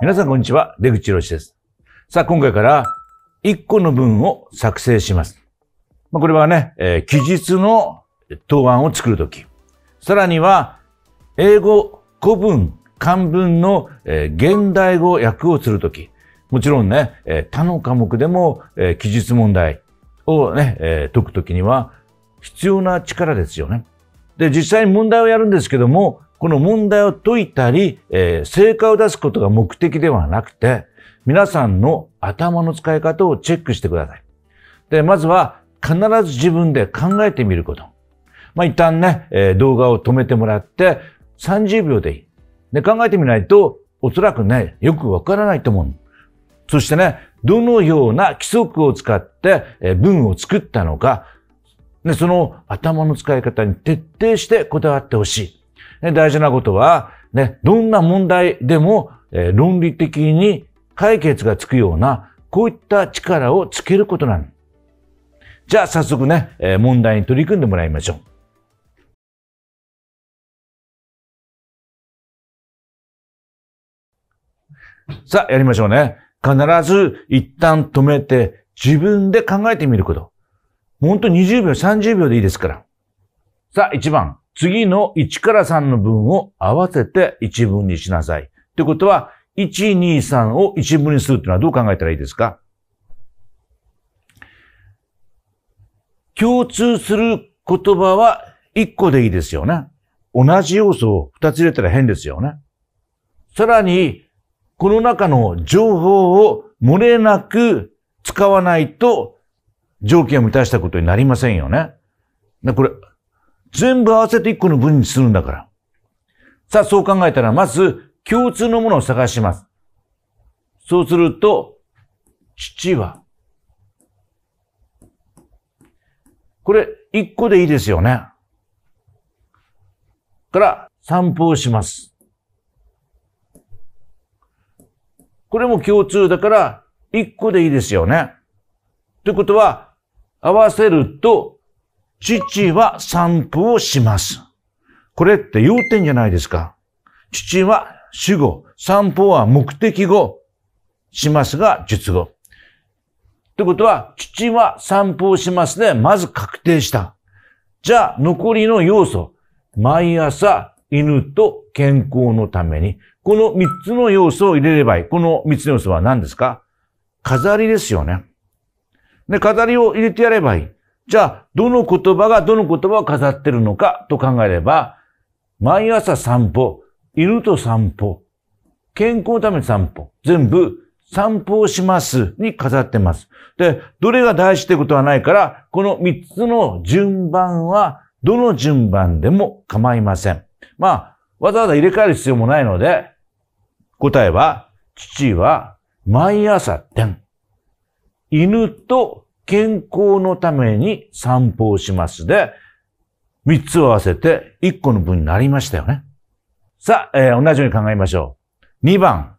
皆さんこんにちは、出口博史です。さあ、今回から1個の文を作成します。まあ、これはね、えー、記述の答案を作るとき、さらには英語古文、漢文の、えー、現代語訳をするとき、もちろんね、えー、他の科目でも、えー、記述問題をね、えー、解くときには必要な力ですよね。で、実際に問題をやるんですけども、この問題を解いたり、えー、成果を出すことが目的ではなくて、皆さんの頭の使い方をチェックしてください。で、まずは必ず自分で考えてみること。まあ、一旦ね、えー、動画を止めてもらって、30秒でいい。で、考えてみないと、おそらくね、よくわからないと思う。そしてね、どのような規則を使って文を作ったのか、ね、その頭の使い方に徹底してこだわってほしい。ね、大事なことは、ね、どんな問題でも、えー、論理的に解決がつくような、こういった力をつけることなの。じゃあ早速ね、えー、問題に取り組んでもらいましょう。さあ、やりましょうね。必ず一旦止めて自分で考えてみること。ほんと20秒、30秒でいいですから。さあ、1番。次の1から3の文を合わせて1分にしなさい。ということは、1、2、3を1分にするというのはどう考えたらいいですか共通する言葉は1個でいいですよね。同じ要素を2つ入れたら変ですよね。さらに、この中の情報を漏れなく使わないと条件を満たしたことになりませんよね。これ、全部合わせて一個の文にするんだから。さあ、そう考えたら、まず、共通のものを探します。そうすると、父は、これ、一個でいいですよね。から、散歩をします。これも共通だから、一個でいいですよね。ということは、合わせると、父は散布をします。これって要点じゃないですか。父は主語、散歩は目的語、しますが述語。ってことは、父は散歩をしますで、まず確定した。じゃあ、残りの要素。毎朝、犬と健康のために。この三つの要素を入れればいい。この三つの要素は何ですか飾りですよね。で、飾りを入れてやればいい。じゃあ、どの言葉がどの言葉を飾ってるのかと考えれば、毎朝散歩、犬と散歩、健康のために散歩、全部散歩をしますに飾ってます。で、どれが大事ってことはないから、この3つの順番は、どの順番でも構いません。まあ、わざわざ入れ替える必要もないので、答えは、父は毎朝点。犬と健康のために散歩をしますで、三つを合わせて一個の文になりましたよね。さあ、えー、同じように考えましょう。2番。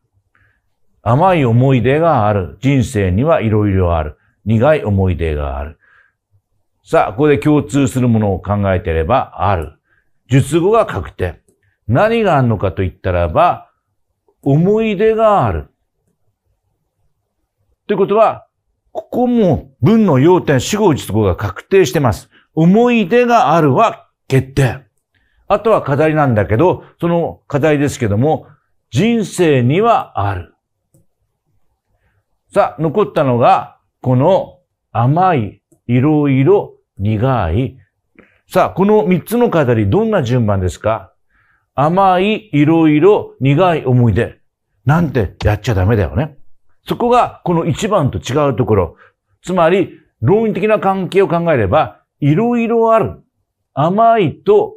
甘い思い出がある。人生にはいろいろある。苦い思い出がある。さあ、ここで共通するものを考えていればある。術語が確定。何があるのかと言ったらば、思い出がある。ということは、ここも文の要点、死後実語が確定してます。思い出があるは決定。あとは課題なんだけど、その課題ですけども、人生にはある。さあ、残ったのが、この甘い、いろいろ、苦い。さあ、この三つの語り、どんな順番ですか甘い、いろいろ、苦い思い出。なんてやっちゃダメだよね。そこがこの一番と違うところ。つまり、論理的な関係を考えれば、いろいろある。甘いと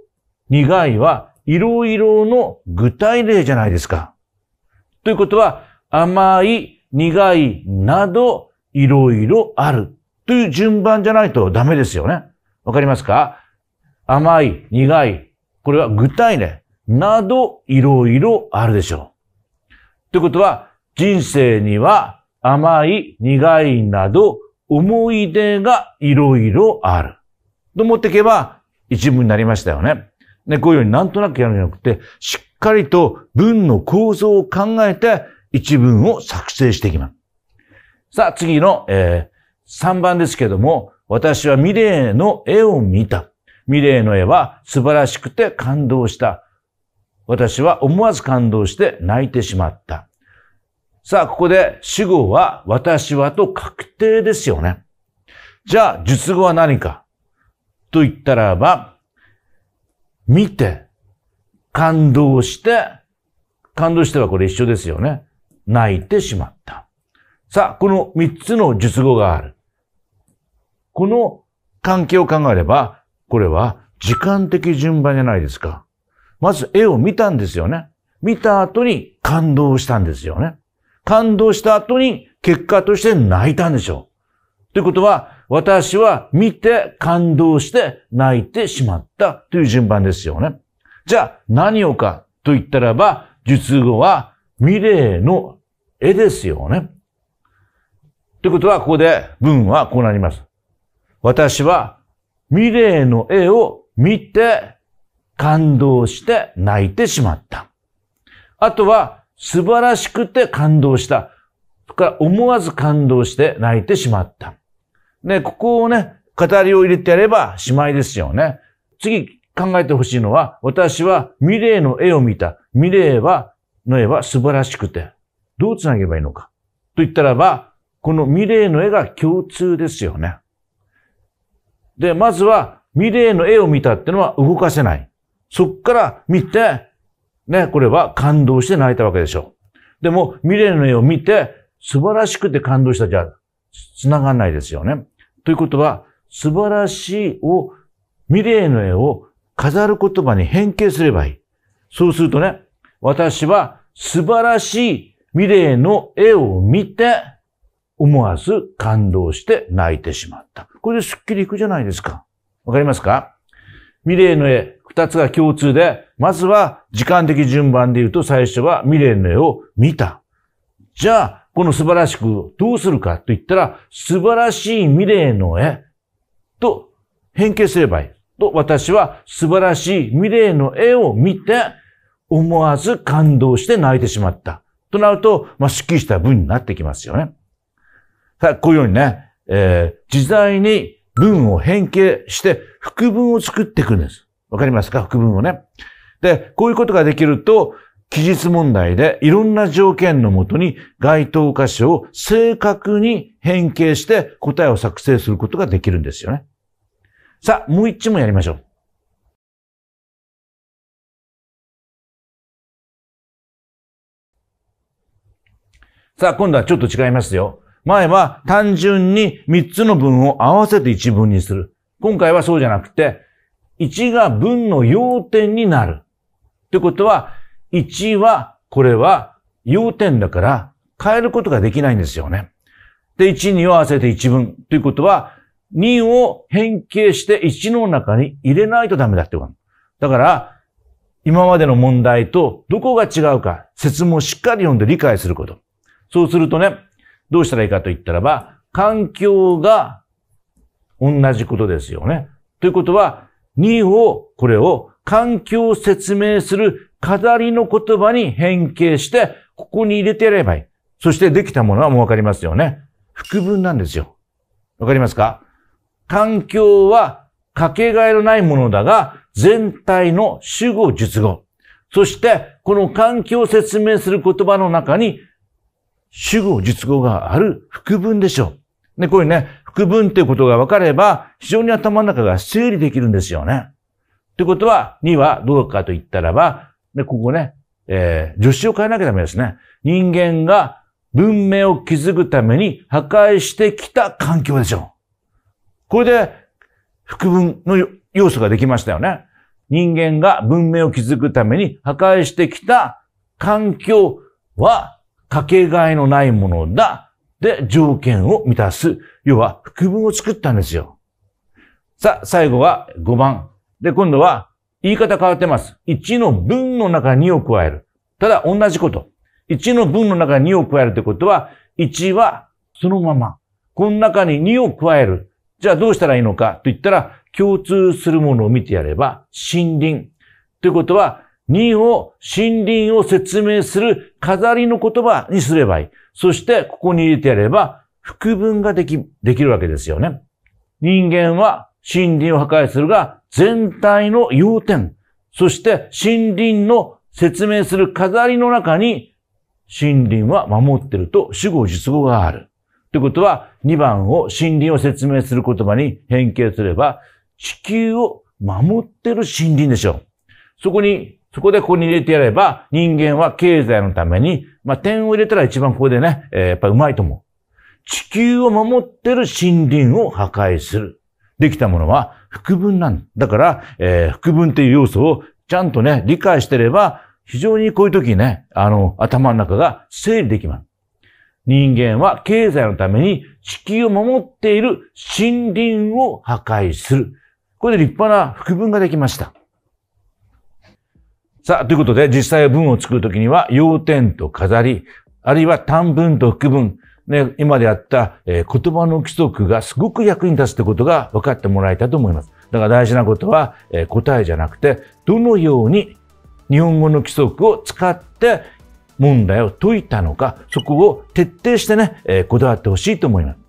苦いはいろいろの具体例じゃないですか。ということは、甘い、苦いなどいろいろあるという順番じゃないとダメですよね。わかりますか甘い、苦い、これは具体例などいろいろあるでしょう。ということは、人生には甘い、苦いなど思い出がいろいろある。と思っていけば一文になりましたよね。ね、こういうようになんとなくやるんじゃなくて、しっかりと文の構造を考えて一文を作成していきます。さあ、次の、えー、3番ですけども、私はミレーの絵を見た。ミレーの絵は素晴らしくて感動した。私は思わず感動して泣いてしまった。さあ、ここで主語は私はと確定ですよね。じゃあ、述語は何かと言ったらば、見て、感動して、感動してはこれ一緒ですよね。泣いてしまった。さあ、この三つの述語がある。この関係を考えれば、これは時間的順番じゃないですか。まず絵を見たんですよね。見た後に感動したんですよね。感動した後に結果として泣いたんでしょう。ということは、私は見て感動して泣いてしまったという順番ですよね。じゃあ何をかと言ったらば、術語は未来の絵ですよね。ということは、ここで文はこうなります。私は未来の絵を見て感動して泣いてしまった。あとは素晴らしくて感動した。とか、思わず感動して泣いてしまった。ね、ここをね、語りを入れてやればしまいですよね。次考えてほしいのは、私は未来の絵を見た。未来は、の絵は素晴らしくて。どうつなげばいいのか。と言ったらば、この未来の絵が共通ですよね。で、まずは未来の絵を見たってのは動かせない。そっから見て、ね、これは感動して泣いたわけでしょう。でも、未ーの絵を見て、素晴らしくて感動したじゃ、繋がんないですよね。ということは、素晴らしいを、未ーの絵を飾る言葉に変形すればいい。そうするとね、私は素晴らしい未ーの絵を見て、思わず感動して泣いてしまった。これですっきりいくじゃないですか。わかりますかミレーの絵、二つが共通で、まずは時間的順番で言うと最初はミレーの絵を見た。じゃあ、この素晴らしくどうするかと言ったら、素晴らしいミレーの絵と変形すればいい。と、私は素晴らしいミレーの絵を見て、思わず感動して泣いてしまった。となると、まあ、スッした文になってきますよね。さあ、こういうようにね、えー、自在に文を変形して副文を作っていくんです。わかりますか副文をね。で、こういうことができると、記述問題でいろんな条件のもとに該当箇所を正確に変形して答えを作成することができるんですよね。さあ、もう一問やりましょう。さあ、今度はちょっと違いますよ。前は単純に3つの文を合わせて1文にする。今回はそうじゃなくて、1が文の要点になる。ってことは、1は、これは要点だから変えることができないんですよね。で、1に合わせて1文ということは、2を変形して1の中に入れないとダメだってこと。だから、今までの問題とどこが違うか、説もしっかり読んで理解すること。そうするとね、どうしたらいいかと言ったらば、環境が同じことですよね。ということは、2を、これを環境を説明する飾りの言葉に変形して、ここに入れてやればいい。そしてできたものはもうわかりますよね。副文なんですよ。わかりますか環境はかけがえのないものだが、全体の主語、述語。そして、この環境を説明する言葉の中に、主語、述語がある副文でしょう。で、こういうね、副文っていうことが分かれば、非常に頭の中が整理できるんですよね。ということは、2はどうかと言ったらば、で、ここね、えー、助詞を変えなきゃダメですね。人間が文明を築くために破壊してきた環境でしょう。これで、副文の要素ができましたよね。人間が文明を築くために破壊してきた環境はかけがえのないものだ。で、条件を満たす。要は、副文を作ったんですよ。さあ、最後は5番。で、今度は、言い方変わってます。1の文の中に2を加える。ただ、同じこと。1の文の中に2を加えるってことは、1はそのまま。この中に2を加える。じゃあどうしたらいいのかと言ったら、共通するものを見てやれば、森林。ということは、2を森林を説明する飾りの言葉にすればいい。そしてここに入れてやれば副文ができ、できるわけですよね。人間は森林を破壊するが全体の要点。そして森林の説明する飾りの中に森林は守ってると主語実語がある。ということは2番を森林を説明する言葉に変形すれば地球を守ってる森林でしょう。そこにそこでここに入れてやれば、人間は経済のために、まあ、点を入れたら一番ここでね、えー、やっぱうまいと思う。地球を守ってる森林を破壊する。できたものは副文なんだ。だから、えー、副文っていう要素をちゃんとね、理解してれば、非常にこういう時ね、あの、頭の中が整理できます。人間は経済のために地球を守っている森林を破壊する。これで立派な副文ができました。さあ、ということで、実際文を作るときには、要点と飾り、あるいは短文と副文、ね、今であった、えー、言葉の規則がすごく役に立つってことが分かってもらえたと思います。だから大事なことは、えー、答えじゃなくて、どのように日本語の規則を使って問題を解いたのか、そこを徹底してね、えー、こだわってほしいと思います。